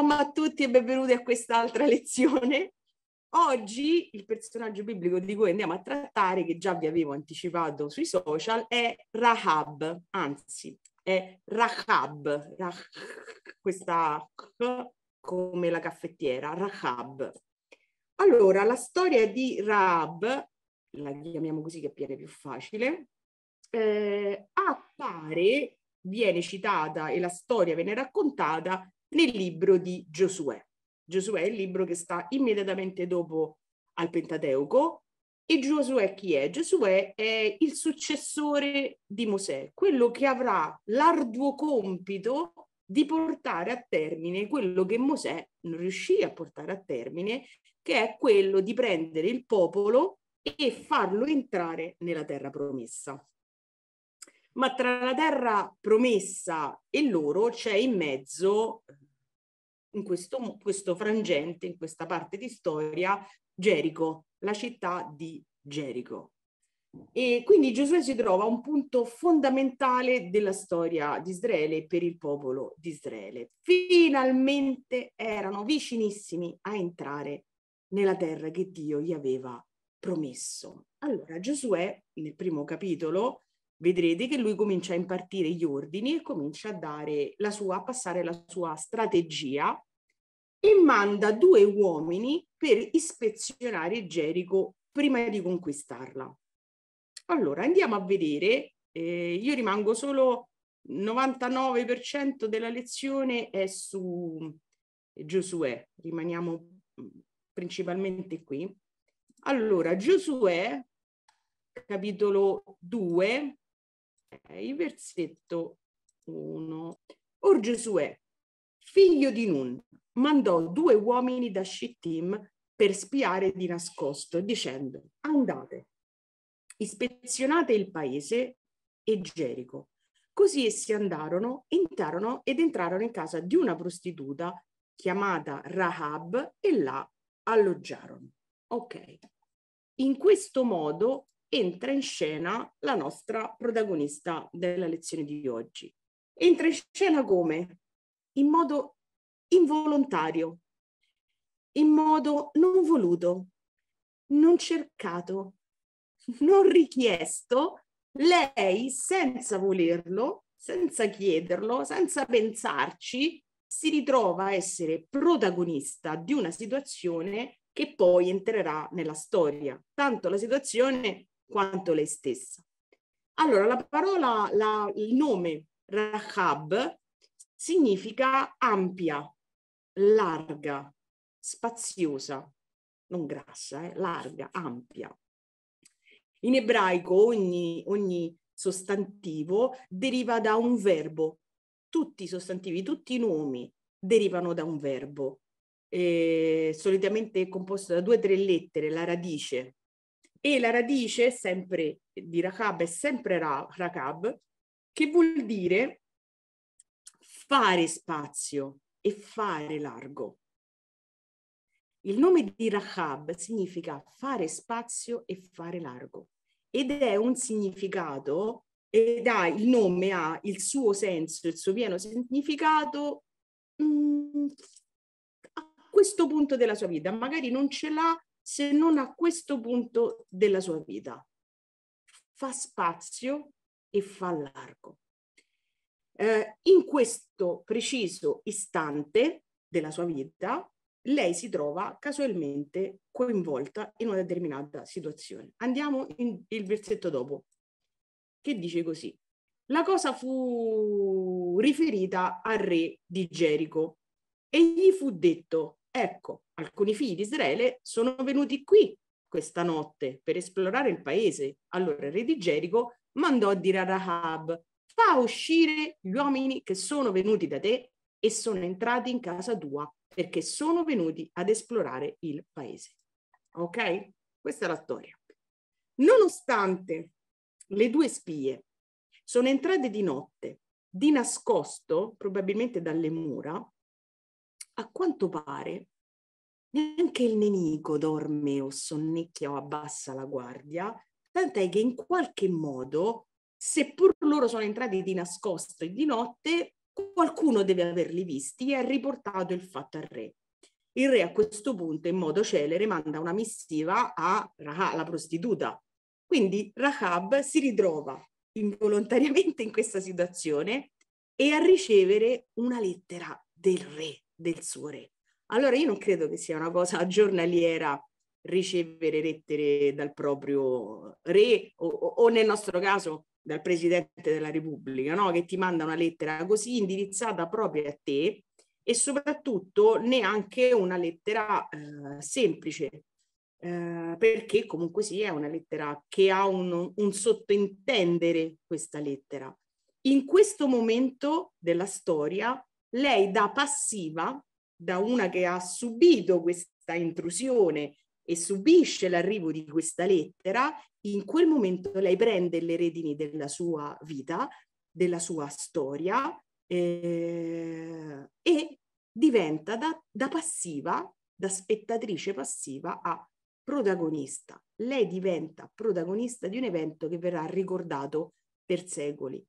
Shalom a tutti e benvenuti a quest'altra lezione. Oggi il personaggio biblico di cui andiamo a trattare, che già vi avevo anticipato sui social, è Rahab, anzi è Rahab, questa come la caffettiera, Rahab. Allora, la storia di Rahab, la chiamiamo così che appare più facile, eh, appare, viene citata e la storia viene raccontata nel libro di Giosuè. Giosuè è il libro che sta immediatamente dopo al Pentateuco. E Giosuè chi è? Giosuè è il successore di Mosè, quello che avrà l'arduo compito di portare a termine quello che Mosè non riuscì a portare a termine, che è quello di prendere il popolo e farlo entrare nella terra promessa ma tra la terra promessa e loro c'è in mezzo, in questo, questo frangente, in questa parte di storia, Gerico, la città di Gerico. E quindi Giosuè si trova a un punto fondamentale della storia di Israele per il popolo di Israele. Finalmente erano vicinissimi a entrare nella terra che Dio gli aveva promesso. Allora Giosuè nel primo capitolo vedrete che lui comincia a impartire gli ordini e comincia a dare la sua, a passare la sua strategia e manda due uomini per ispezionare Gerico prima di conquistarla. Allora andiamo a vedere, eh, io rimango solo 99% della lezione è su eh, Giosuè, rimaniamo mm, principalmente qui. Allora, Giosuè, capitolo 2, eh, versetto 1. Or Giosuè, figlio di Nun, mandò due uomini da Shittim per spiare di nascosto, dicendo, andate, ispezionate il paese e Gerico. Così essi andarono, entrarono ed entrarono in casa di una prostituta chiamata Rahab e là alloggiarono. Ok. In questo modo entra in scena la nostra protagonista della lezione di oggi. Entra in scena come? In modo involontario, in modo non voluto, non cercato, non richiesto, lei senza volerlo, senza chiederlo, senza pensarci, si ritrova a essere protagonista di una situazione che poi entrerà nella storia. Tanto la situazione quanto lei stessa. Allora, la parola, la, il nome Rahab significa ampia, larga, spaziosa, non grassa, eh? larga, ampia. In ebraico ogni, ogni sostantivo deriva da un verbo. Tutti i sostantivi, tutti i nomi derivano da un verbo, eh, solitamente è composto da due o tre lettere, la radice e la radice sempre di Rakab è sempre ra, Rakab, che vuol dire fare spazio e fare largo. Il nome di Rahab significa fare spazio e fare largo ed è un significato ed ha il nome, ha il suo senso, il suo pieno significato mh, mm, a questo punto della sua vita. Magari non ce l'ha se non a questo punto della sua vita. Fa spazio e fa largo. Eh, in questo preciso istante della sua vita, lei si trova casualmente coinvolta in una determinata situazione. Andiamo in il versetto dopo, che dice così. La cosa fu riferita al re di Gerico e gli fu detto, Ecco, alcuni figli di Israele sono venuti qui questa notte per esplorare il paese. Allora il re di Gerico mandò a dire a Rahab, fa uscire gli uomini che sono venuti da te e sono entrati in casa tua perché sono venuti ad esplorare il paese. Ok? Questa è la storia. Nonostante le due spie sono entrate di notte, di nascosto, probabilmente dalle mura, a quanto pare neanche il nemico dorme o sonnecchia o abbassa la guardia, tant'è che in qualche modo, seppur loro sono entrati di nascosto e di notte, qualcuno deve averli visti e ha riportato il fatto al re. Il re a questo punto, in modo celere, manda una missiva a Rahab, la prostituta. Quindi Rahab si ritrova involontariamente in questa situazione e a ricevere una lettera del re del suo re. Allora io non credo che sia una cosa giornaliera ricevere lettere dal proprio re o, o nel nostro caso dal Presidente della Repubblica, no? che ti manda una lettera così indirizzata proprio a te e soprattutto neanche una lettera eh, semplice, eh, perché comunque sì è una lettera che ha un, un sottointendere questa lettera. In questo momento della storia lei da passiva, da una che ha subito questa intrusione e subisce l'arrivo di questa lettera, in quel momento lei prende le redini della sua vita, della sua storia eh, e diventa da, da passiva, da spettatrice passiva a protagonista. Lei diventa protagonista di un evento che verrà ricordato per secoli.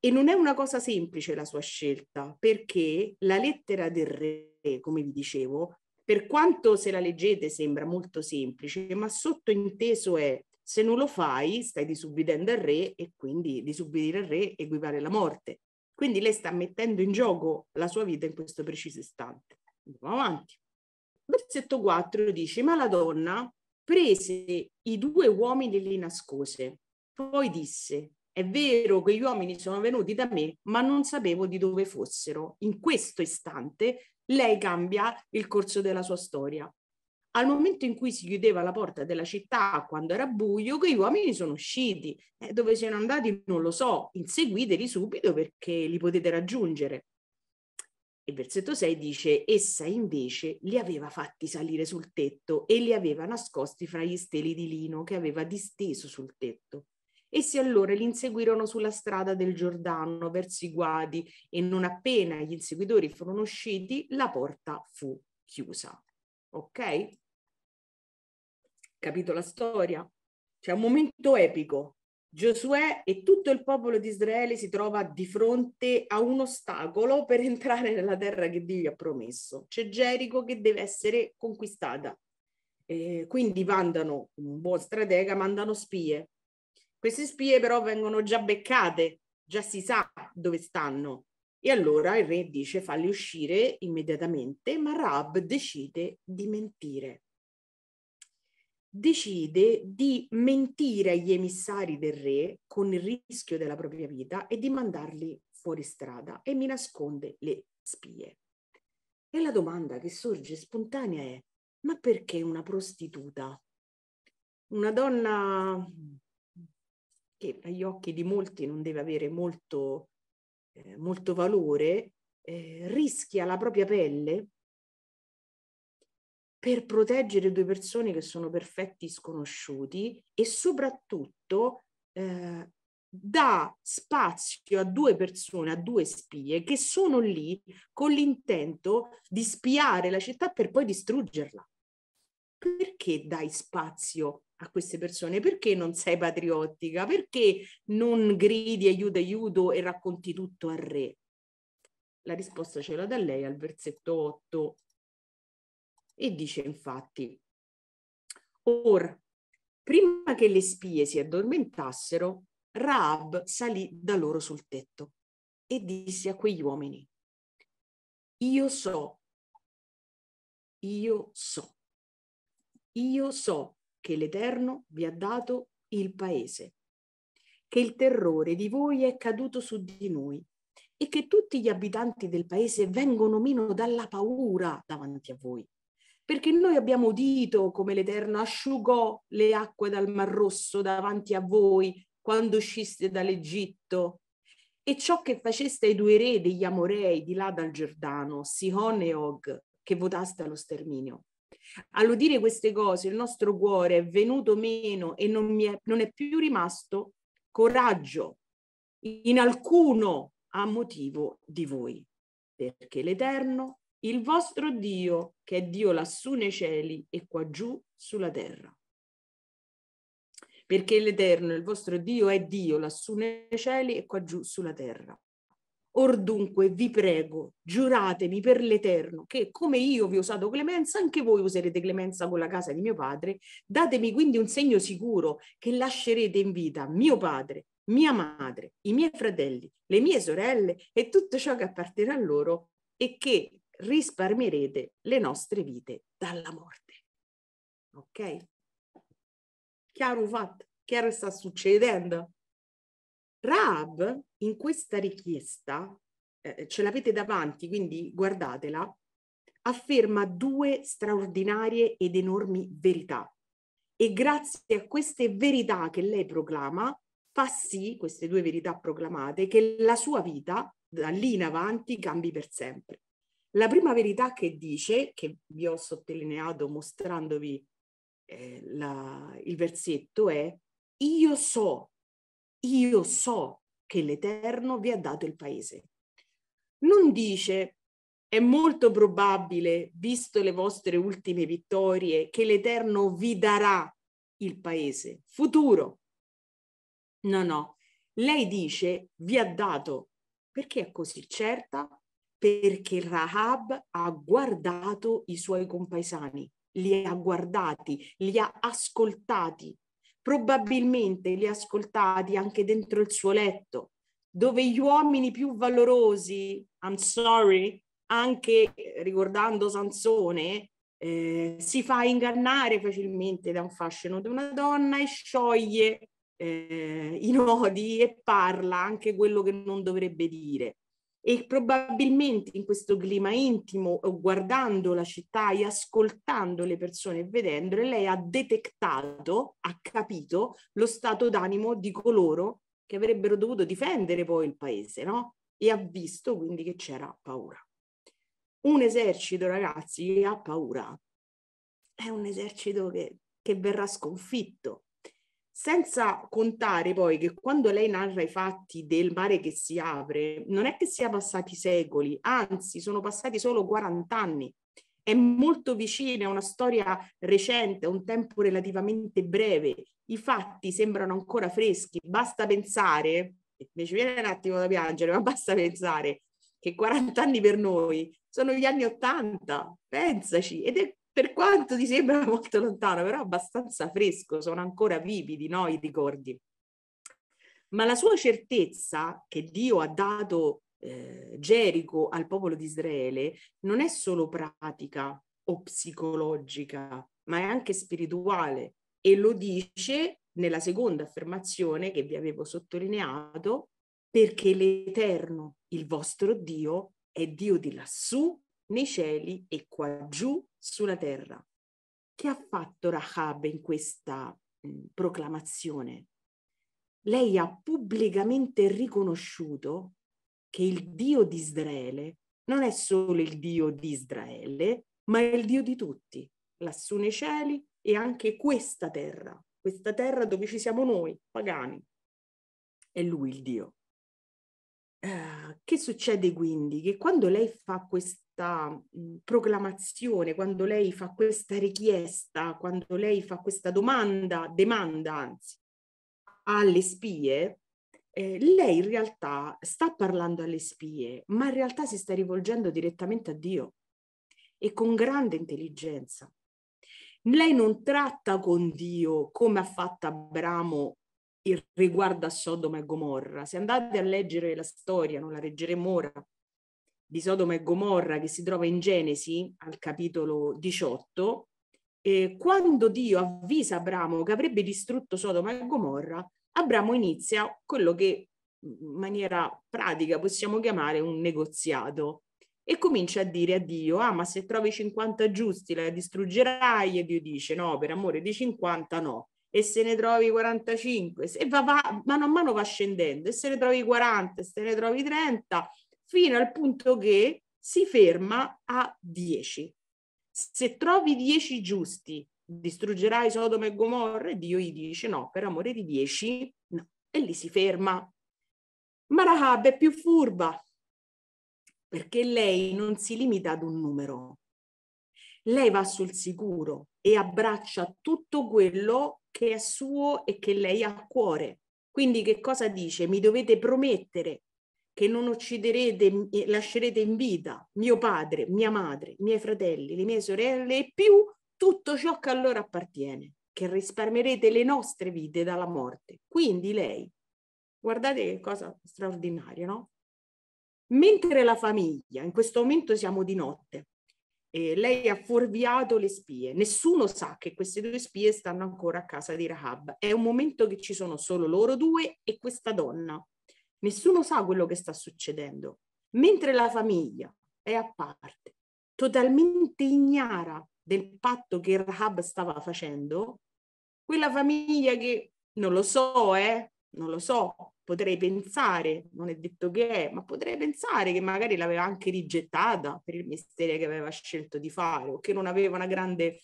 E non è una cosa semplice la sua scelta, perché la lettera del re, come vi dicevo, per quanto se la leggete sembra molto semplice, ma sottointeso è se non lo fai stai disubbidendo al re e quindi disubbidire al re equivale alla morte. Quindi lei sta mettendo in gioco la sua vita in questo preciso istante. Andiamo avanti. Versetto 4 dice, ma la donna prese i due uomini e li nascose. Poi disse, è vero che gli uomini sono venuti da me, ma non sapevo di dove fossero. In questo istante lei cambia il corso della sua storia. Al momento in cui si chiudeva la porta della città, quando era buio, quegli uomini sono usciti. Eh, dove siano andati non lo so, inseguiteli subito perché li potete raggiungere. Il versetto 6 dice, essa invece li aveva fatti salire sul tetto e li aveva nascosti fra gli steli di lino che aveva disteso sul tetto. Essi allora li inseguirono sulla strada del Giordano verso i guadi e non appena gli inseguitori furono usciti, la porta fu chiusa. Ok? Capito la storia? C'è un momento epico. Giosuè e tutto il popolo di Israele si trova di fronte a un ostacolo per entrare nella terra che Dio gli ha promesso. C'è Gerico che deve essere conquistata. Eh, quindi mandano un buon stratega, mandano spie queste spie però vengono già beccate, già si sa dove stanno. E allora il re dice falli uscire immediatamente, ma Rab decide di mentire. Decide di mentire agli emissari del re con il rischio della propria vita e di mandarli fuori strada e mi nasconde le spie. E la domanda che sorge spontanea è, ma perché una prostituta? Una donna che agli occhi di molti non deve avere molto, eh, molto valore, eh, rischia la propria pelle per proteggere due persone che sono perfetti sconosciuti e soprattutto eh, dà spazio a due persone, a due spie che sono lì con l'intento di spiare la città per poi distruggerla perché dai spazio a queste persone? Perché non sei patriottica? Perché non gridi aiuto aiuto e racconti tutto al re? La risposta ce l'ha da lei al versetto 8 e dice infatti, or prima che le spie si addormentassero, Raab salì da loro sul tetto e disse a quegli uomini, io so, io so io so che l'Eterno vi ha dato il paese, che il terrore di voi è caduto su di noi e che tutti gli abitanti del paese vengono meno dalla paura davanti a voi. Perché noi abbiamo udito come l'Eterno asciugò le acque dal Mar Rosso davanti a voi quando usciste dall'Egitto e ciò che faceste ai due re degli Amorei di là dal Giordano, Sihon e Og, che votaste allo sterminio. All'udire queste cose il nostro cuore è venuto meno e non, è, non è più rimasto coraggio in alcuno a motivo di voi, perché l'Eterno, il vostro Dio, che è Dio lassù nei cieli e qua giù sulla terra. Perché l'Eterno, il vostro Dio, è Dio lassù nei cieli e qua giù sulla terra. Ordunque vi prego, giuratemi per l'Eterno che come io vi ho usato clemenza, anche voi userete clemenza con la casa di mio padre. Datemi quindi un segno sicuro che lascerete in vita mio padre, mia madre, i miei fratelli, le mie sorelle e tutto ciò che appartiene a loro e che risparmierete le nostre vite dalla morte. Ok? Chiaro fatto? Chiaro sta succedendo? Raab in questa richiesta, eh, eh, ce l'avete davanti, quindi guardatela, afferma due straordinarie ed enormi verità. E grazie a queste verità che lei proclama, fa sì, queste due verità proclamate, che la sua vita da lì in avanti cambi per sempre. La prima verità che dice, che vi ho sottolineato mostrandovi eh, la, il versetto, è io so io so che l'Eterno vi ha dato il paese. Non dice è molto probabile, visto le vostre ultime vittorie, che l'Eterno vi darà il paese futuro. No, no, lei dice vi ha dato. Perché è così certa? Perché Rahab ha guardato i suoi compaesani, li ha guardati, li ha ascoltati probabilmente li ha ascoltati anche dentro il suo letto, dove gli uomini più valorosi, I'm sorry, anche ricordando Sansone, eh, si fa ingannare facilmente da un fascino di una donna e scioglie eh, i nodi e parla anche quello che non dovrebbe dire e probabilmente in questo clima intimo, eh, guardando la città e ascoltando le persone e vedendole, lei ha detectato, ha capito lo stato d'animo di coloro che avrebbero dovuto difendere poi il paese, no? E ha visto quindi che c'era paura. Un esercito, ragazzi, che ha paura è un esercito che, che verrà sconfitto, senza contare poi che quando lei narra i fatti del mare che si apre, non è che sia passati secoli, anzi sono passati solo 40 anni. È molto vicina, a una storia recente, un tempo relativamente breve. I fatti sembrano ancora freschi. Basta pensare, mi ci viene un attimo da piangere, ma basta pensare che 40 anni per noi sono gli anni 80, pensaci, ed è per quanto ti sembra molto lontano, però abbastanza fresco, sono ancora vividi no, i ricordi. Ma la sua certezza che Dio ha dato eh, Gerico al popolo di Israele non è solo pratica o psicologica, ma è anche spirituale e lo dice nella seconda affermazione che vi avevo sottolineato, perché l'Eterno, il vostro Dio, è Dio di lassù, nei cieli e qua giù sulla terra. Che ha fatto Rahab in questa mh, proclamazione? Lei ha pubblicamente riconosciuto che il Dio di Israele non è solo il Dio di Israele, ma è il Dio di tutti, lassù nei cieli e anche questa terra, questa terra dove ci siamo noi, pagani. È lui il Dio. Uh, che succede quindi? Che quando lei fa quest- questa mh, proclamazione, quando lei fa questa richiesta, quando lei fa questa domanda, demanda anzi, alle spie, eh, lei in realtà sta parlando alle spie, ma in realtà si sta rivolgendo direttamente a Dio e con grande intelligenza. Lei non tratta con Dio come ha fatto Abramo riguardo a Sodoma e Gomorra. Se andate a leggere la storia, non la leggeremo ora, di Sodoma e Gomorra che si trova in Genesi al capitolo 18, eh, quando Dio avvisa Abramo che avrebbe distrutto Sodoma e Gomorra, Abramo inizia quello che mm, in maniera pratica possiamo chiamare un negoziato e comincia a dire a Dio, ah ma se trovi 50 giusti la distruggerai e Dio dice no, per amore di 50 no e se ne trovi 45 e va, va, mano a mano va scendendo e se ne trovi 40 e se ne trovi 30 fino al punto che si ferma a 10. Se trovi 10 giusti, distruggerai Sodoma e Gomorra? E Dio gli dice no, per amore di 10 no. E lì si ferma. Ma Rahab è più furba, perché lei non si limita ad un numero. Lei va sul sicuro e abbraccia tutto quello che è suo e che lei ha a cuore. Quindi che cosa dice? Mi dovete promettere che non ucciderete mm, e lascerete in vita mio padre, mia madre, i miei fratelli, le mie sorelle e più tutto ciò che a loro appartiene, che risparmierete le nostre vite dalla morte. Quindi lei, guardate che cosa straordinaria, no? Mentre la famiglia, in questo momento siamo di notte, e lei ha fuorviato le spie. Nessuno sa che queste due spie stanno ancora a casa di Rahab. È un momento che ci sono solo loro due e questa donna. Nessuno sa quello che sta succedendo, mentre la famiglia è a parte, totalmente ignara del patto che Rahab stava facendo, quella famiglia che non lo so, eh, non lo so, potrei pensare, non è detto che è, ma potrei pensare che magari l'aveva anche rigettata per il mistero che aveva scelto di fare o che non aveva una grande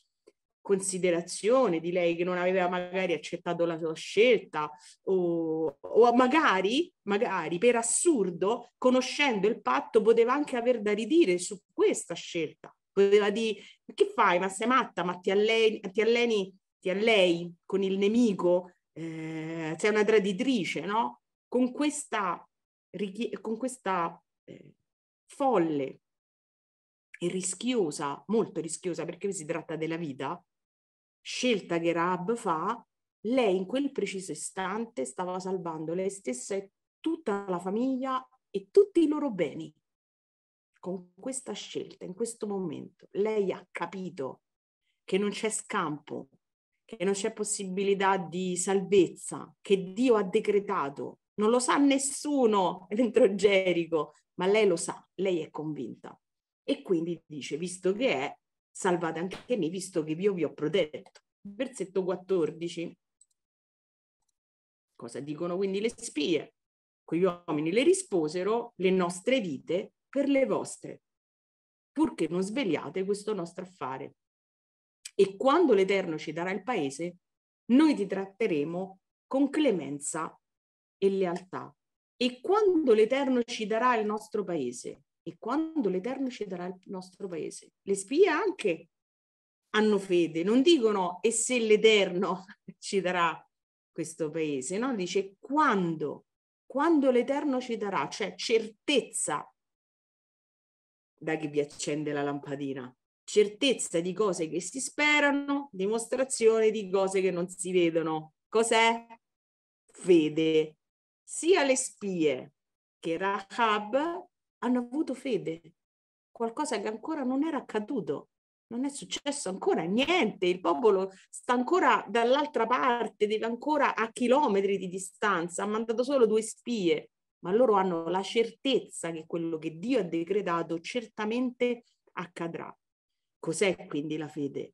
considerazione di lei che non aveva magari accettato la sua scelta o, o magari, magari per assurdo, conoscendo il patto, poteva anche aver da ridire su questa scelta. Poteva dire, che fai, ma sei matta, ma ti alleni, ti alleni, ti allei con il nemico, eh, sei una traditrice, no? Con questa, con questa eh, folle e rischiosa, molto rischiosa, perché si tratta della vita, scelta che Rab fa, lei in quel preciso istante stava salvando lei stessa e tutta la famiglia e tutti i loro beni. Con questa scelta, in questo momento, lei ha capito che non c'è scampo, che non c'è possibilità di salvezza, che Dio ha decretato. Non lo sa nessuno dentro Gerico, ma lei lo sa, lei è convinta. E quindi dice, visto che è, salvate anche me, visto che io vi ho protetto. Versetto 14. Cosa dicono quindi le spie? Quegli uomini le risposero le nostre vite per le vostre, purché non svegliate questo nostro affare. E quando l'Eterno ci darà il paese, noi ti tratteremo con clemenza e lealtà. E quando l'Eterno ci darà il nostro paese, e quando l'Eterno ci darà il nostro paese. Le spie anche hanno fede, non dicono e se l'Eterno ci darà questo paese, no? Dice quando, quando l'Eterno ci darà, cioè certezza da che vi accende la lampadina, certezza di cose che si sperano, dimostrazione di cose che non si vedono. Cos'è? Fede. Sia le spie che Rahab hanno avuto fede, qualcosa che ancora non era accaduto, non è successo ancora niente, il popolo sta ancora dall'altra parte, deve ancora a chilometri di distanza, ha mandato solo due spie, ma loro hanno la certezza che quello che Dio ha decretato certamente accadrà. Cos'è quindi la fede?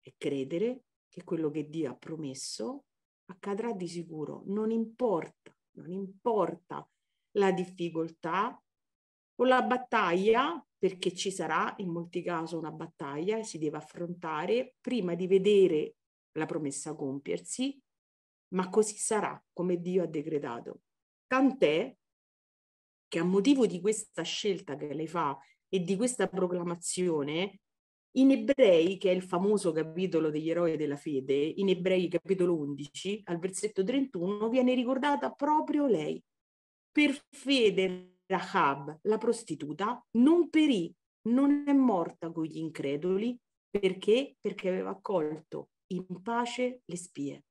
È credere che quello che Dio ha promesso accadrà di sicuro, non importa, non importa la difficoltà, con la battaglia, perché ci sarà in molti casi una battaglia e si deve affrontare prima di vedere la promessa compiersi, ma così sarà come Dio ha decretato. Tant'è che a motivo di questa scelta che lei fa e di questa proclamazione, in Ebrei, che è il famoso capitolo degli eroi della fede, in Ebrei capitolo 11, al versetto 31, viene ricordata proprio lei. Per fede Rahab, la prostituta, non perì, non è morta con gli increduli, perché? Perché aveva accolto in pace le spie.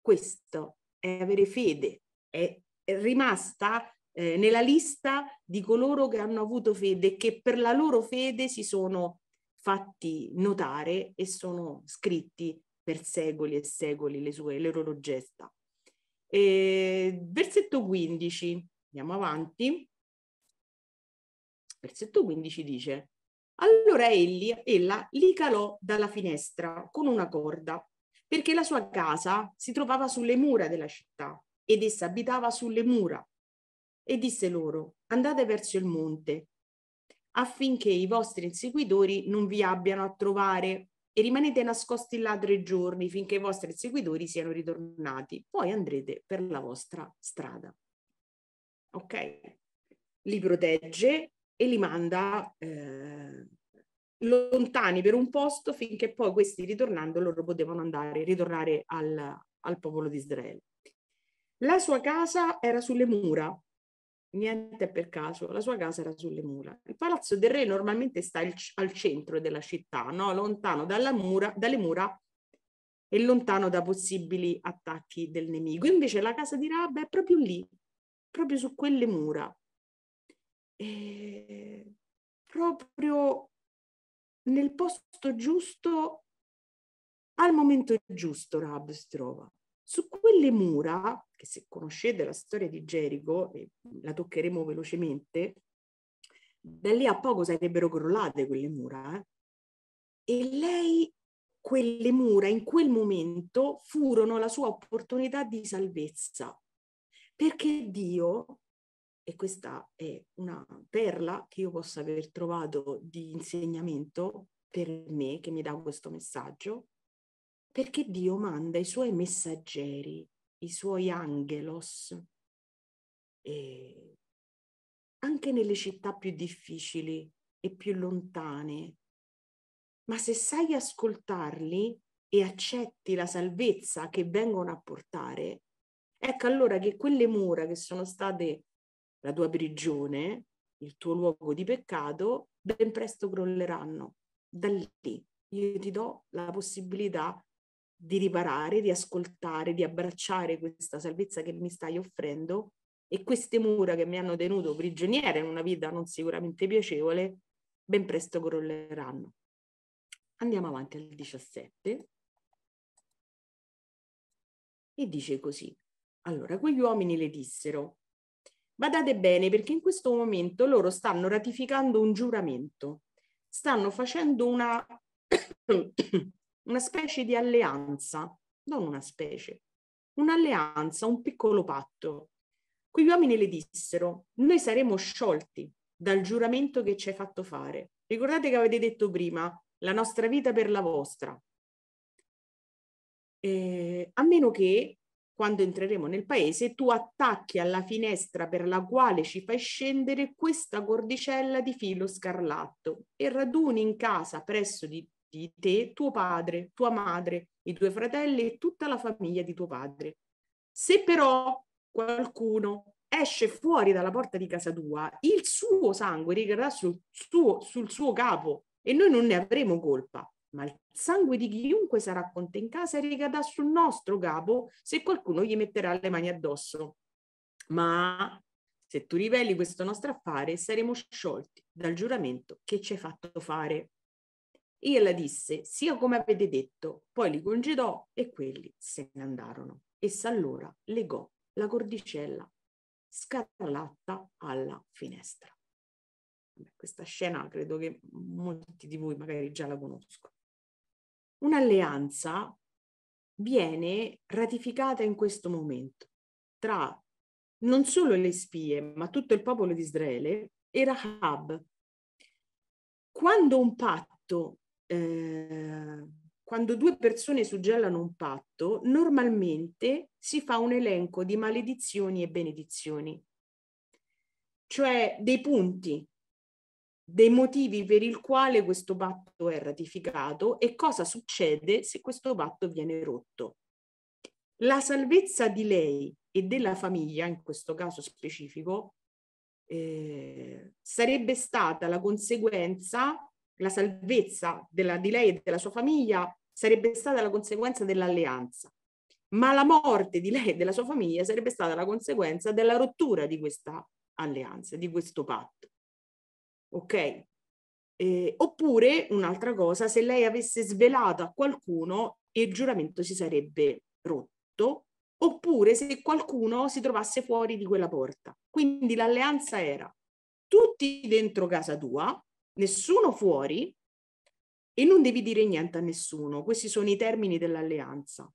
Questo è avere fede, è rimasta eh, nella lista di coloro che hanno avuto fede e che per la loro fede si sono fatti notare e sono scritti per secoli e secoli le sue, le loro gesta. E, versetto 15. Andiamo avanti. Versetto 15 dice, allora egli, ella li calò dalla finestra con una corda, perché la sua casa si trovava sulle mura della città ed essa abitava sulle mura. E disse loro, andate verso il monte, affinché i vostri inseguitori non vi abbiano a trovare e rimanete nascosti là tre giorni finché i vostri inseguitori siano ritornati. Poi andrete per la vostra strada ok? Li protegge e li manda eh, lontani per un posto finché poi questi ritornando loro potevano andare, ritornare al, al popolo di Israele. La sua casa era sulle mura, niente per caso, la sua casa era sulle mura. Il palazzo del re normalmente sta il, al centro della città, no? lontano mura, dalle mura e lontano da possibili attacchi del nemico. Invece la casa di Rab è proprio lì, proprio su quelle mura, e proprio nel posto giusto, al momento giusto Rab si trova. Su quelle mura, che se conoscete la storia di Gerico, la toccheremo velocemente, da lì a poco sarebbero crollate quelle mura. Eh? E lei, quelle mura, in quel momento, furono la sua opportunità di salvezza perché Dio, e questa è una perla che io possa aver trovato di insegnamento per me, che mi dà questo messaggio, perché Dio manda i suoi messaggeri, i suoi angelos, eh, anche nelle città più difficili e più lontane. Ma se sai ascoltarli e accetti la salvezza che vengono a portare, Ecco allora che quelle mura che sono state la tua prigione, il tuo luogo di peccato, ben presto crolleranno. Da lì io ti do la possibilità di riparare, di ascoltare, di abbracciare questa salvezza che mi stai offrendo e queste mura che mi hanno tenuto prigioniera in una vita non sicuramente piacevole, ben presto crolleranno. Andiamo avanti al 17 e dice così. Allora, quegli uomini le dissero, badate bene perché in questo momento loro stanno ratificando un giuramento, stanno facendo una, una specie di alleanza, non una specie, un'alleanza, un piccolo patto. Quegli uomini le dissero, noi saremo sciolti dal giuramento che ci hai fatto fare. Ricordate che avete detto prima, la nostra vita per la vostra. Eh, a meno che quando entreremo nel paese, tu attacchi alla finestra per la quale ci fai scendere questa cordicella di filo scarlatto e raduni in casa presso di, di te tuo padre, tua madre, i tuoi fratelli e tutta la famiglia di tuo padre. Se però qualcuno esce fuori dalla porta di casa tua, il suo sangue ricadrà sul sul suo capo e noi non ne avremo colpa, ma il sangue di chiunque sarà con te in casa ricadrà sul nostro capo se qualcuno gli metterà le mani addosso. Ma se tu riveli questo nostro affare, saremo sciolti dal giuramento che ci hai fatto fare. E Ella disse, sia come avete detto, poi li congedò e quelli se ne andarono. Essa allora legò la cordicella scarlatta alla finestra. Questa scena credo che molti di voi magari già la conoscono un'alleanza viene ratificata in questo momento tra non solo le spie, ma tutto il popolo di Israele e Rahab. Quando un patto, eh, quando due persone suggellano un patto, normalmente si fa un elenco di maledizioni e benedizioni, cioè dei punti dei motivi per il quale questo patto è ratificato e cosa succede se questo patto viene rotto. La salvezza di lei e della famiglia, in questo caso specifico, eh, sarebbe stata la conseguenza, la salvezza della, di lei e della sua famiglia sarebbe stata la conseguenza dell'alleanza, ma la morte di lei e della sua famiglia sarebbe stata la conseguenza della rottura di questa alleanza, di questo patto ok? Eh, oppure un'altra cosa, se lei avesse svelato a qualcuno il giuramento si sarebbe rotto, oppure se qualcuno si trovasse fuori di quella porta. Quindi l'alleanza era tutti dentro casa tua, nessuno fuori e non devi dire niente a nessuno. Questi sono i termini dell'alleanza.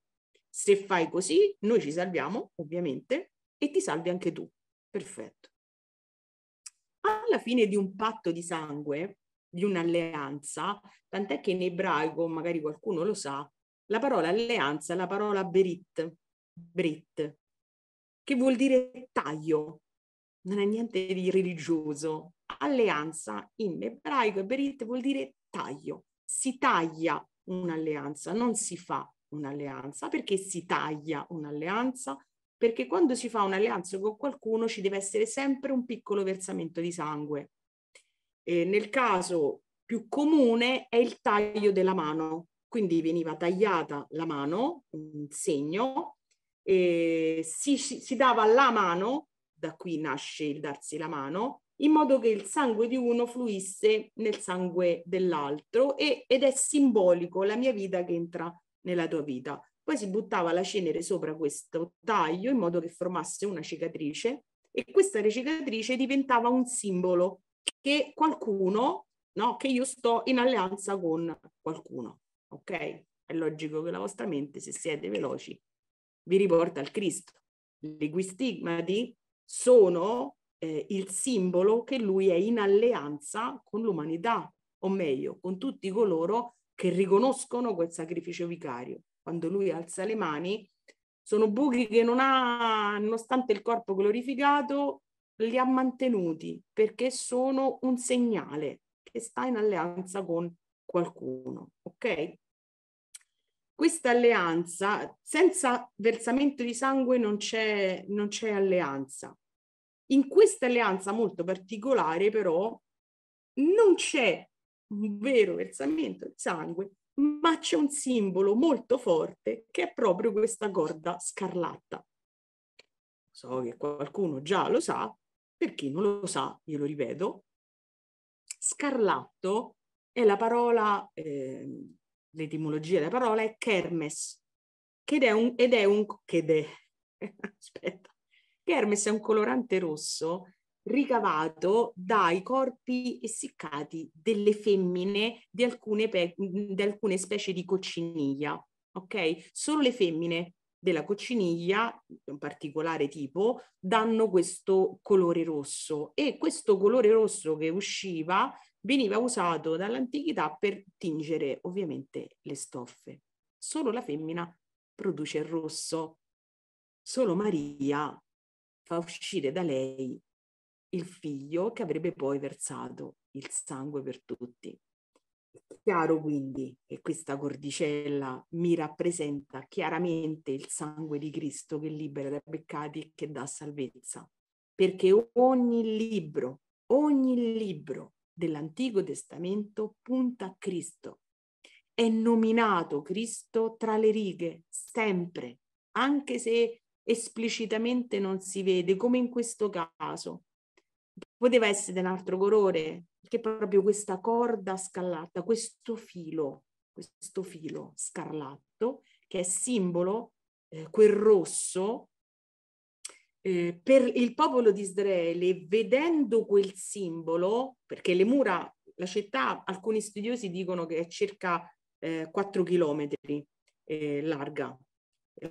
Se fai così, noi ci salviamo, ovviamente, e ti salvi anche tu. Perfetto alla fine di un patto di sangue, di un'alleanza, tant'è che in ebraico, magari qualcuno lo sa, la parola alleanza è la parola berit, brit, che vuol dire taglio, non è niente di religioso. Alleanza in ebraico e berit vuol dire taglio, si taglia un'alleanza, non si fa un'alleanza. Perché si taglia un'alleanza? perché quando si fa un'alleanza con qualcuno ci deve essere sempre un piccolo versamento di sangue. E nel caso più comune è il taglio della mano, quindi veniva tagliata la mano, un segno, e si, si, si dava la mano, da qui nasce il darsi la mano, in modo che il sangue di uno fluisse nel sangue dell'altro e, ed è simbolico la mia vita che entra nella tua vita. Poi si buttava la cenere sopra questo taglio in modo che formasse una cicatrice e questa cicatrice diventava un simbolo che qualcuno, no, che io sto in alleanza con qualcuno, ok? È logico che la vostra mente, se siete veloci, vi riporta al Cristo. Le gui stigmati sono eh, il simbolo che lui è in alleanza con l'umanità, o meglio, con tutti coloro che riconoscono quel sacrificio vicario quando lui alza le mani, sono buchi che non ha, nonostante il corpo glorificato, li ha mantenuti perché sono un segnale che sta in alleanza con qualcuno, ok? Questa alleanza, senza versamento di sangue non c'è, non c'è alleanza. In questa alleanza molto particolare però non c'è un vero versamento di sangue, ma c'è un simbolo molto forte che è proprio questa corda scarlatta. So che qualcuno già lo sa, per chi non lo sa, glielo ripeto. Scarlatto è la parola, eh, l'etimologia della parola è kermes, che è un, ed è un, ed è, aspetta, kermes è un colorante rosso ricavato dai corpi essiccati delle femmine di alcune, pe- di alcune specie di cocciniglia. Ok? Solo le femmine della cocciniglia, un particolare tipo, danno questo colore rosso e questo colore rosso che usciva veniva usato dall'antichità per tingere ovviamente le stoffe. Solo la femmina produce il rosso, solo Maria fa uscire da lei il figlio che avrebbe poi versato il sangue per tutti. Chiaro quindi che questa cordicella mi rappresenta chiaramente il sangue di Cristo che libera dai peccati e che dà salvezza, perché ogni libro, ogni libro dell'Antico Testamento punta a Cristo. È nominato Cristo tra le righe, sempre, anche se esplicitamente non si vede, come in questo caso, poteva essere un altro colore, che proprio questa corda scarlatta, questo filo, questo filo scarlatto, che è simbolo, eh, quel rosso, eh, per il popolo di Israele, vedendo quel simbolo, perché le mura, la città, alcuni studiosi dicono che è circa eh, 4 chilometri eh, larga,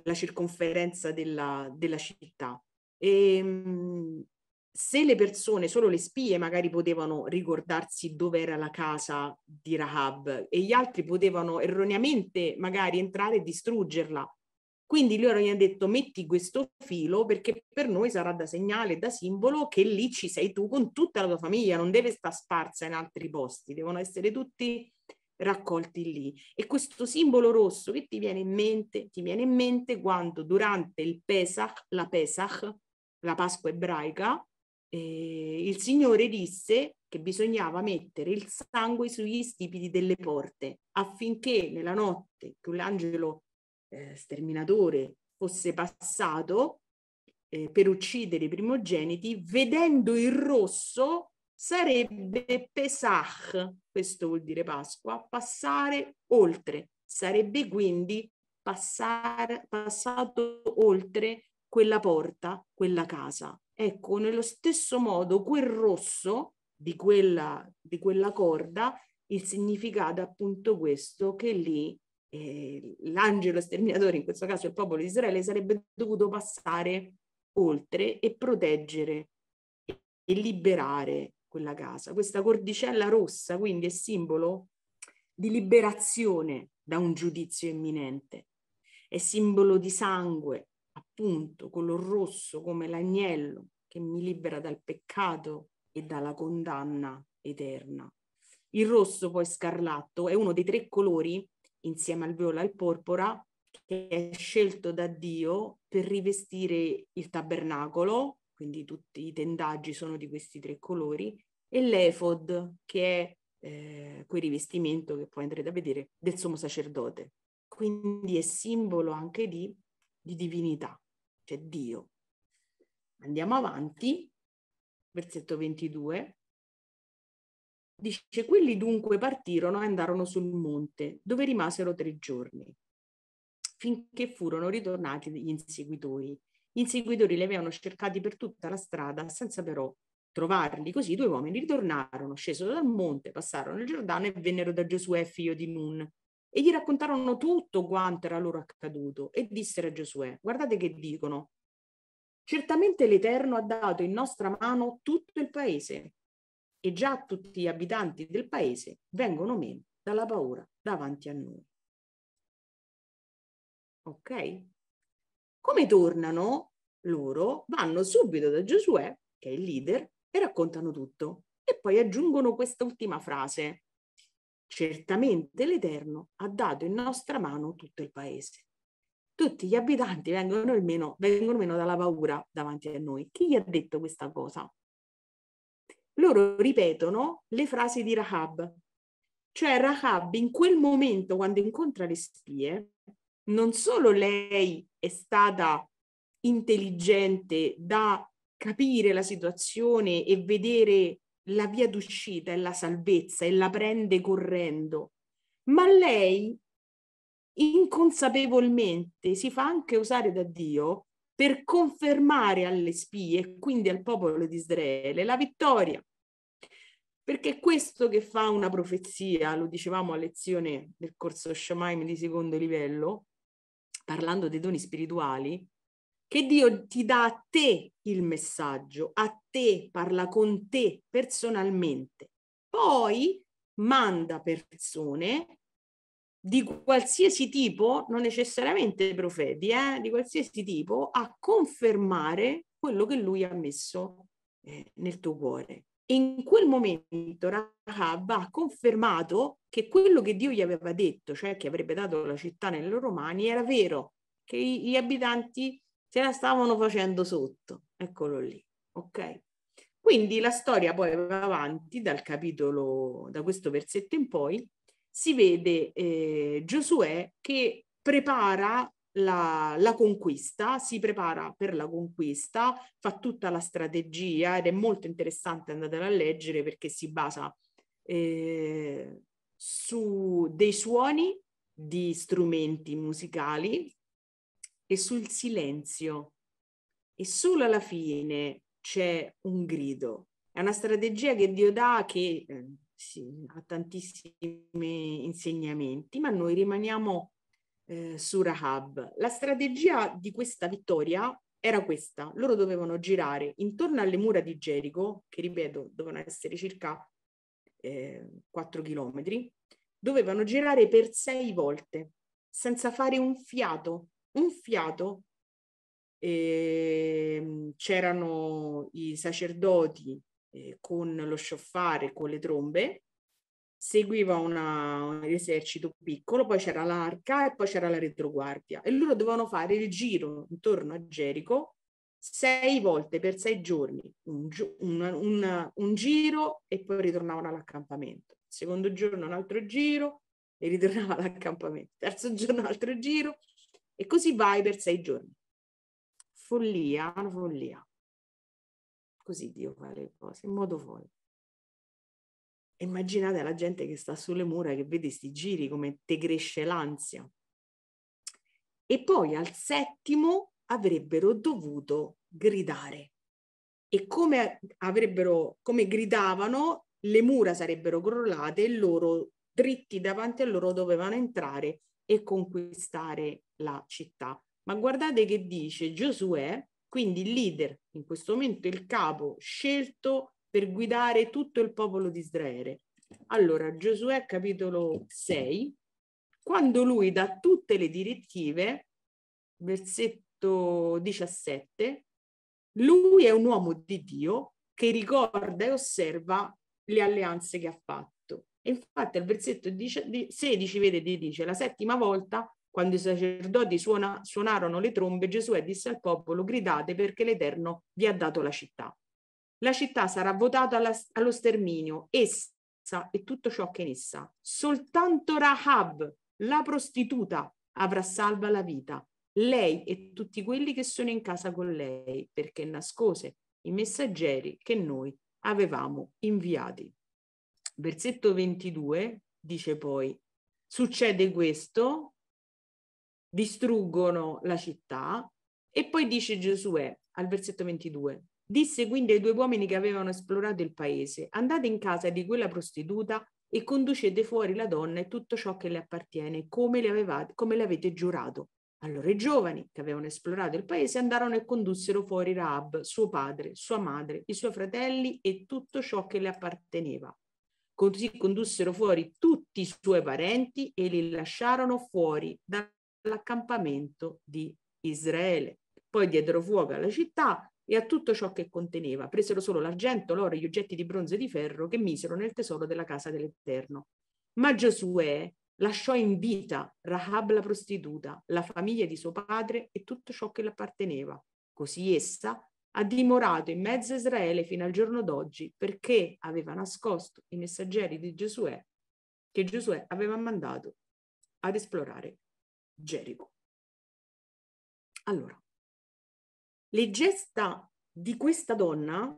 la circonferenza della, della città. E, ehm, se le persone, solo le spie, magari potevano ricordarsi dove era la casa di Rahab e gli altri potevano erroneamente magari entrare e distruggerla. Quindi loro gli hanno detto metti questo filo perché per noi sarà da segnale, da simbolo che lì ci sei tu con tutta la tua famiglia, non deve stare sparsa in altri posti, devono essere tutti raccolti lì. E questo simbolo rosso che ti viene in mente, ti viene in mente quando durante il Pesach, la Pesach, la Pasqua ebraica, eh, il Signore disse che bisognava mettere il sangue sugli stipiti delle porte affinché nella notte che l'angelo eh, sterminatore fosse passato eh, per uccidere i primogeniti, vedendo il rosso sarebbe Pesach, questo vuol dire Pasqua, passare oltre, sarebbe quindi passar, passato oltre quella porta, quella casa. Ecco, nello stesso modo quel rosso di quella, di quella corda, il significato è appunto questo, che lì eh, l'angelo sterminatore, in questo caso il popolo di Israele, sarebbe dovuto passare oltre e proteggere e liberare quella casa. Questa cordicella rossa quindi è simbolo di liberazione da un giudizio imminente, è simbolo di sangue, appunto color rosso come l'agnello che mi libera dal peccato e dalla condanna eterna. Il rosso poi scarlatto è uno dei tre colori, insieme al viola e al porpora, che è scelto da Dio per rivestire il tabernacolo, quindi tutti i tendaggi sono di questi tre colori, e l'efod, che è eh, quel rivestimento che poi andrete a vedere del sommo sacerdote. Quindi è simbolo anche di, di divinità cioè Dio. Andiamo avanti, versetto 22. Dice, quelli dunque partirono e andarono sul monte, dove rimasero tre giorni, finché furono ritornati gli inseguitori. Gli inseguitori li avevano cercati per tutta la strada, senza però trovarli. Così i due uomini ritornarono, scesero dal monte, passarono il Giordano e vennero da Giosuè, figlio di Nun, e gli raccontarono tutto quanto era loro accaduto e dissero a Giosuè, guardate che dicono, certamente l'Eterno ha dato in nostra mano tutto il paese e già tutti gli abitanti del paese vengono meno dalla paura davanti a noi. Ok? Come tornano loro? Vanno subito da Giosuè, che è il leader, e raccontano tutto. E poi aggiungono quest'ultima frase certamente l'Eterno ha dato in nostra mano tutto il paese. Tutti gli abitanti vengono meno, vengono meno dalla paura davanti a noi. Chi gli ha detto questa cosa? Loro ripetono le frasi di Rahab. Cioè Rahab in quel momento, quando incontra le spie, non solo lei è stata intelligente da capire la situazione e vedere la via d'uscita e la salvezza e la prende correndo, ma lei inconsapevolmente si fa anche usare da Dio per confermare alle spie e quindi al popolo di Israele la vittoria. Perché è questo che fa una profezia, lo dicevamo a lezione del corso Shamaim di secondo livello, parlando dei doni spirituali, che Dio ti dà a te il messaggio, a te, parla con te personalmente. Poi manda persone di qualsiasi tipo, non necessariamente profeti, eh, di qualsiasi tipo, a confermare quello che lui ha messo eh, nel tuo cuore. in quel momento Rahab ha confermato che quello che Dio gli aveva detto, cioè che avrebbe dato la città nelle loro mani, era vero, che gli abitanti se la stavano facendo sotto, eccolo lì, ok? Quindi la storia poi va avanti dal capitolo, da questo versetto in poi, si vede eh, Giosuè che prepara la, la, conquista, si prepara per la conquista, fa tutta la strategia ed è molto interessante andatela a leggere perché si basa eh, su dei suoni di strumenti musicali e sul silenzio. E solo alla fine c'è un grido. È una strategia che Dio dà che eh, sì, ha tantissimi insegnamenti, ma noi rimaniamo eh, su Rahab. La strategia di questa vittoria era questa. Loro dovevano girare intorno alle mura di Gerico, che ripeto dovevano essere circa eh, 4 chilometri, dovevano girare per sei volte senza fare un fiato un fiato eh, c'erano i sacerdoti eh, con lo scioffare, con le trombe, seguiva una, un esercito piccolo, poi c'era l'arca e poi c'era la retroguardia e loro dovevano fare il giro intorno a Gerico sei volte per sei giorni, un, un, un, un giro e poi ritornavano all'accampamento. Il secondo giorno un altro giro e ritornavano all'accampamento. Il terzo giorno un altro giro e così vai per sei giorni. Follia, una follia. Così Dio fa le cose, in modo folle. Immaginate la gente che sta sulle mura, che vede sti giri, come te cresce l'ansia. E poi al settimo avrebbero dovuto gridare. E come, avrebbero, come gridavano, le mura sarebbero crollate e loro, dritti davanti a loro, dovevano entrare e conquistare la città. Ma guardate che dice Giosuè, quindi il leader, in questo momento il capo scelto per guidare tutto il popolo di Israele. Allora, Giosuè capitolo 6, quando lui dà tutte le direttive, versetto 17, lui è un uomo di Dio che ricorda e osserva le alleanze che ha fatto. Infatti al versetto 16 vede ti dice la settima volta quando i sacerdoti suona, suonarono le trombe Gesù disse al popolo gridate perché l'Eterno vi ha dato la città. La città sarà votata alla, allo sterminio, essa e tutto ciò che è in essa. Soltanto Rahab, la prostituta, avrà salva la vita, lei e tutti quelli che sono in casa con lei, perché nascose i messaggeri che noi avevamo inviati. Versetto 22 dice poi, succede questo, distruggono la città e poi dice Giosuè al versetto 22, disse quindi ai due uomini che avevano esplorato il paese, andate in casa di quella prostituta e conducete fuori la donna e tutto ciò che le appartiene, come le, avevate, come le avete giurato. Allora i giovani che avevano esplorato il paese andarono e condussero fuori Raab, suo padre, sua madre, i suoi fratelli e tutto ciò che le apparteneva così condussero fuori tutti i suoi parenti e li lasciarono fuori dall'accampamento di Israele. Poi diedero fuoco alla città e a tutto ciò che conteneva. Presero solo l'argento, l'oro e gli oggetti di bronzo e di ferro che misero nel tesoro della casa dell'Eterno. Ma Giosuè lasciò in vita Rahab la prostituta, la famiglia di suo padre e tutto ciò che le apparteneva. Così essa ha dimorato in mezzo a Israele fino al giorno d'oggi perché aveva nascosto i messaggeri di Giosuè che Giosuè aveva mandato ad esplorare Gerico. Allora, le gesta di questa donna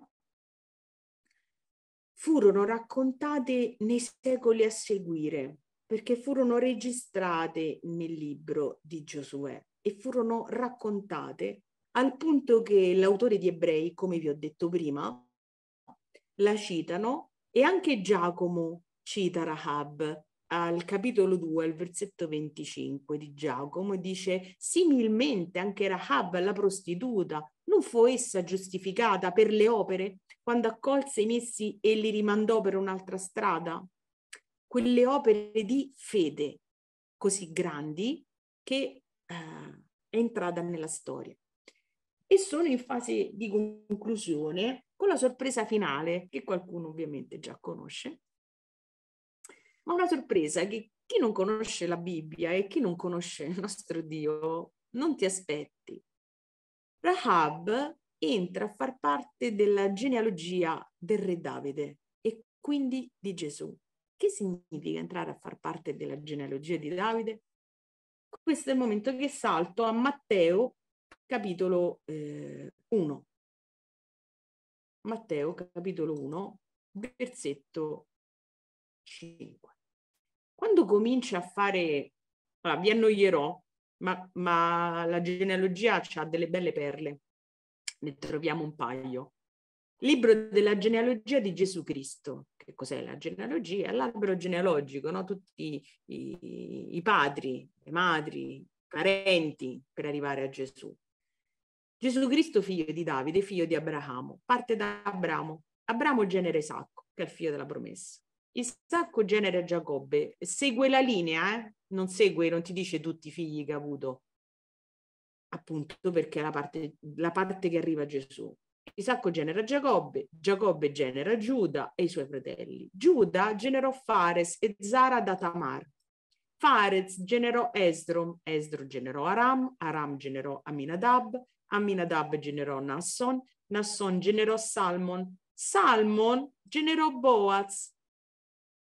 furono raccontate nei secoli a seguire perché furono registrate nel libro di Giosuè e furono raccontate al punto che l'autore di Ebrei, come vi ho detto prima, la citano e anche Giacomo cita Rahab al capitolo 2, al versetto 25 di Giacomo, dice similmente anche Rahab, la prostituta, non fu essa giustificata per le opere quando accolse i messi e li rimandò per un'altra strada? Quelle opere di fede così grandi che eh, è entrata nella storia e sono in fase di conclusione con la sorpresa finale che qualcuno ovviamente già conosce, ma una sorpresa che chi non conosce la Bibbia e chi non conosce il nostro Dio non ti aspetti. Rahab entra a far parte della genealogia del re Davide e quindi di Gesù. Che significa entrare a far parte della genealogia di Davide? Questo è il momento che salto a Matteo capitolo 1. Eh, Matteo, capitolo 1, versetto 5. Quando comincia a fare, allora, vi annoierò, ma, ma la genealogia ha delle belle perle, ne troviamo un paio. Libro della genealogia di Gesù Cristo. Che cos'è la genealogia? L'albero genealogico, no? tutti i, i padri, le madri, i parenti per arrivare a Gesù. Gesù Cristo figlio di Davide, figlio di Abramo, parte da Abramo. Abramo genera Isacco, che è il figlio della promessa. Isacco genera Giacobbe, segue la linea, eh? non segue, non ti dice tutti i figli che ha avuto, appunto perché è la parte, la parte che arriva a Gesù. Isacco genera Giacobbe, Giacobbe genera Giuda e i suoi fratelli. Giuda generò Fares e Zara da Tamar. Farez generò Esdrom, Esdrom generò Aram, Aram generò Aminadab, Aminadab generò Nasson, Nasson generò Salmon, Salmon generò Boaz,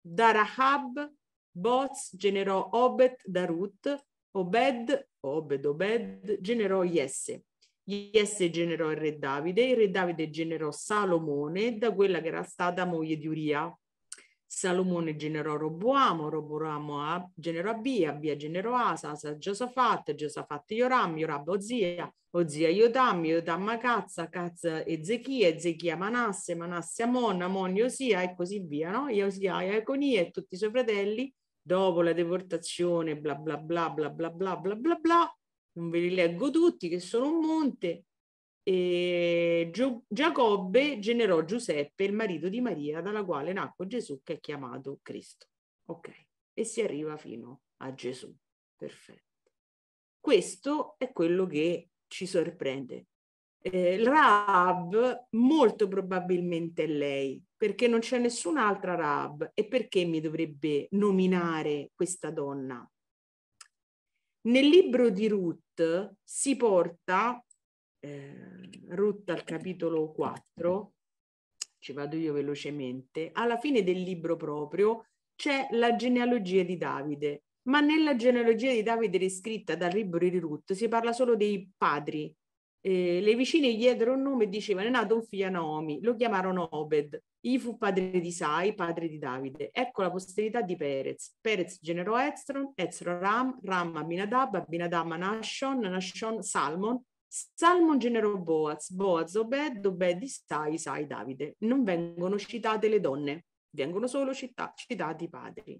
da Rahab, Boz generò Obed da Ruth, Obed, Obed, Obed generò Jesse. Jesse generò il re Davide, il re Davide generò Salomone da quella che era stata moglie di Uria. Salomone generò Roboamo, Roboamo a, generò Abia, Abia generò Asa, Asa Giosafat, Giosafat Ioram, Ioram Ozia, Ozia Iotam, Iotam Cazza, Cazza Ezechia, Ezechia Manasse, Manasse Amon, Amon Iosia e così via, no? Iosia e Econia e tutti i suoi fratelli, dopo la deportazione, bla bla bla bla bla bla bla bla bla, non ve li leggo tutti che sono un monte, e Gio- Giacobbe generò Giuseppe, il marito di Maria, dalla quale nacque Gesù che è chiamato Cristo. Ok, e si arriva fino a Gesù. Perfetto. Questo è quello che ci sorprende. Eh, Raab molto probabilmente è lei, perché non c'è nessun'altra Raab e perché mi dovrebbe nominare questa donna? Nel libro di Ruth si porta eh, rotta al capitolo 4, ci vado io velocemente, alla fine del libro proprio c'è la genealogia di Davide, ma nella genealogia di Davide riscritta dal libro di Ruth si parla solo dei padri. Eh, le vicine gli diedero un nome e dicevano è nato un figlio a Naomi, lo chiamarono Obed, gli fu padre di Sai, padre di Davide. Ecco la posterità di Perez. Perez generò Ezron, Ezron Ram, Ram Abinadab, Abinadab Nashon, Nashon Salmon, Salmon generò Boaz, Boaz Obed, Obed Isai, Isai Davide. Non vengono citate le donne, vengono solo cita- citati i padri.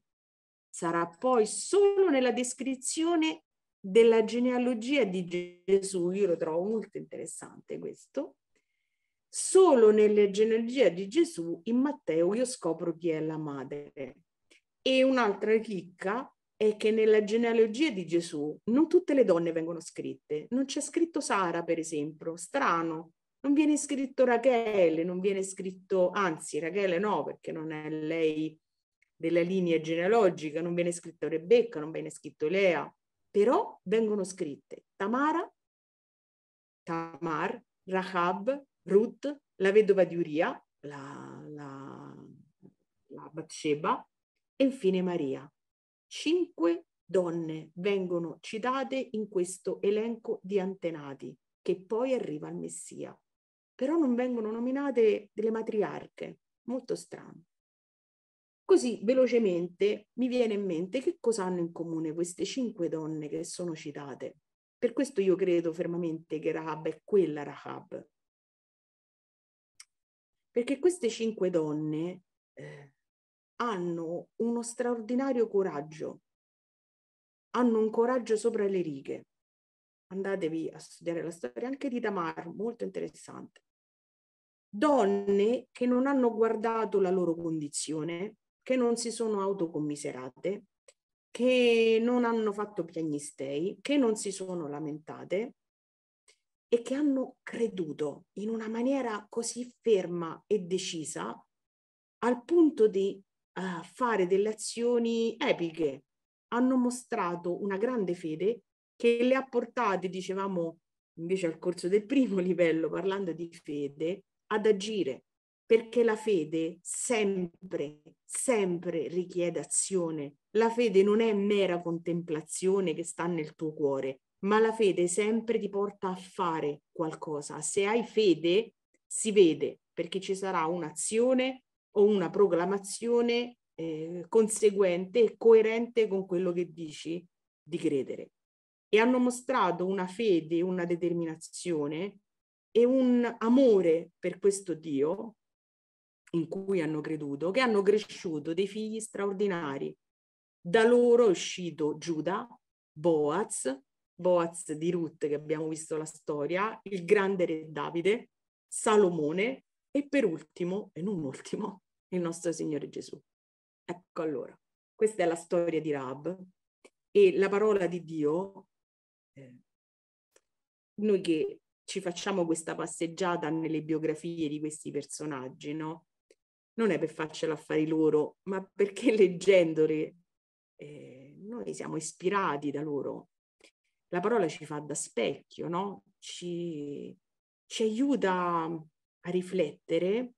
Sarà poi solo nella descrizione della genealogia di Gesù, io lo trovo molto interessante questo, solo nella genealogia di Gesù in Matteo io scopro chi è la madre. E un'altra chicca è che nella genealogia di Gesù non tutte le donne vengono scritte. Non c'è scritto Sara, per esempio, strano. Non viene scritto Rachele, non viene scritto, anzi Rachele no, perché non è lei della linea genealogica, non viene scritto Rebecca, non viene scritto Lea, però vengono scritte Tamara, Tamar, Rahab, Ruth, la vedova di Uria, la, la, la Batsheba e infine Maria. Cinque donne vengono citate in questo elenco di antenati che poi arriva al Messia. Però non vengono nominate delle matriarche, molto strano. Così velocemente mi viene in mente che cosa hanno in comune queste cinque donne che sono citate. Per questo io credo fermamente che Rahab è quella Rahab. Perché queste cinque donne eh, hanno uno straordinario coraggio, hanno un coraggio sopra le righe. Andatevi a studiare la storia anche di Tamar, molto interessante. Donne che non hanno guardato la loro condizione, che non si sono autocommiserate, che non hanno fatto piagnistei, che non si sono lamentate e che hanno creduto in una maniera così ferma e decisa al punto di uh, fare delle azioni epiche, hanno mostrato una grande fede che le ha portate, dicevamo invece al corso del primo livello, parlando di fede, ad agire, perché la fede sempre, sempre richiede azione. La fede non è mera contemplazione che sta nel tuo cuore, ma la fede sempre ti porta a fare qualcosa. Se hai fede, si vede, perché ci sarà un'azione o una proclamazione eh, conseguente e coerente con quello che dici di credere. E hanno mostrato una fede, una determinazione e un amore per questo Dio in cui hanno creduto, che hanno cresciuto dei figli straordinari. Da loro è uscito Giuda, Boaz, Boaz di Ruth che abbiamo visto la storia, il grande re Davide, Salomone, e per ultimo, e non ultimo, il nostro Signore Gesù. Ecco allora, questa è la storia di Rab e la parola di Dio, eh, noi che ci facciamo questa passeggiata nelle biografie di questi personaggi, no? Non è per farcela affari loro, ma perché leggendole eh, noi siamo ispirati da loro. La parola ci fa da specchio, no? Ci, ci aiuta a riflettere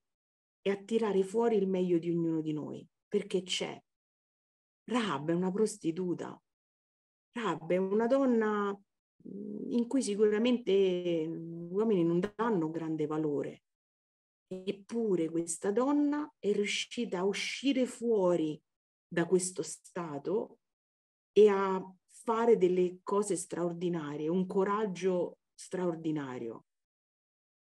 e a tirare fuori il meglio di ognuno di noi, perché c'è. Rab è una prostituta, Rab è una donna mm, in cui sicuramente gli uomini non danno grande valore, eppure questa donna è riuscita a uscire fuori da questo stato e a fare delle cose straordinarie, un coraggio straordinario.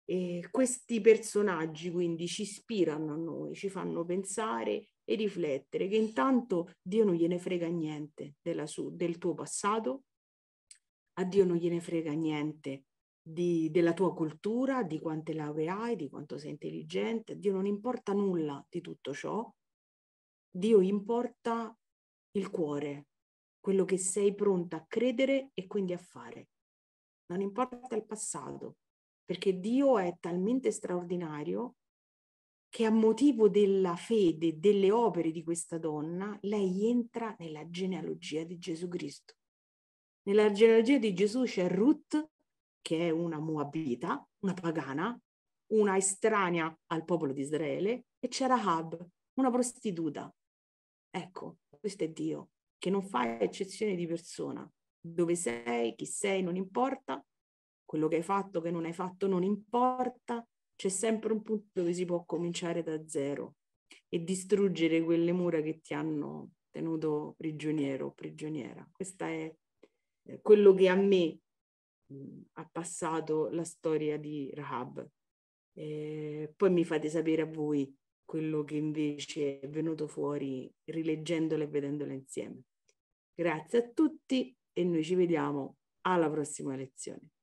E questi personaggi quindi ci ispirano a noi, ci fanno pensare e riflettere che intanto Dio non gliene frega niente su, del tuo passato, a Dio non gliene frega niente di, della tua cultura, di quante lauree hai, di quanto sei intelligente, a Dio non importa nulla di tutto ciò, Dio importa il cuore, quello che sei pronta a credere e quindi a fare. Non importa il passato, perché Dio è talmente straordinario che a motivo della fede, delle opere di questa donna, lei entra nella genealogia di Gesù Cristo. Nella genealogia di Gesù c'è Ruth, che è una Moabita, una pagana, una estranea al popolo di Israele, e c'è Rahab, una prostituta. Ecco, questo è Dio, che non fa eccezione di persona. Dove sei, chi sei, non importa, quello che hai fatto, che non hai fatto non importa, c'è sempre un punto dove si può cominciare da zero e distruggere quelle mura che ti hanno tenuto prigioniero o prigioniera. Questo è eh, quello che a me mh, mm, ha passato la storia di Rahab. E poi mi fate sapere a voi quello che invece è venuto fuori rileggendola e vedendola insieme. Grazie a tutti e noi ci vediamo alla prossima lezione.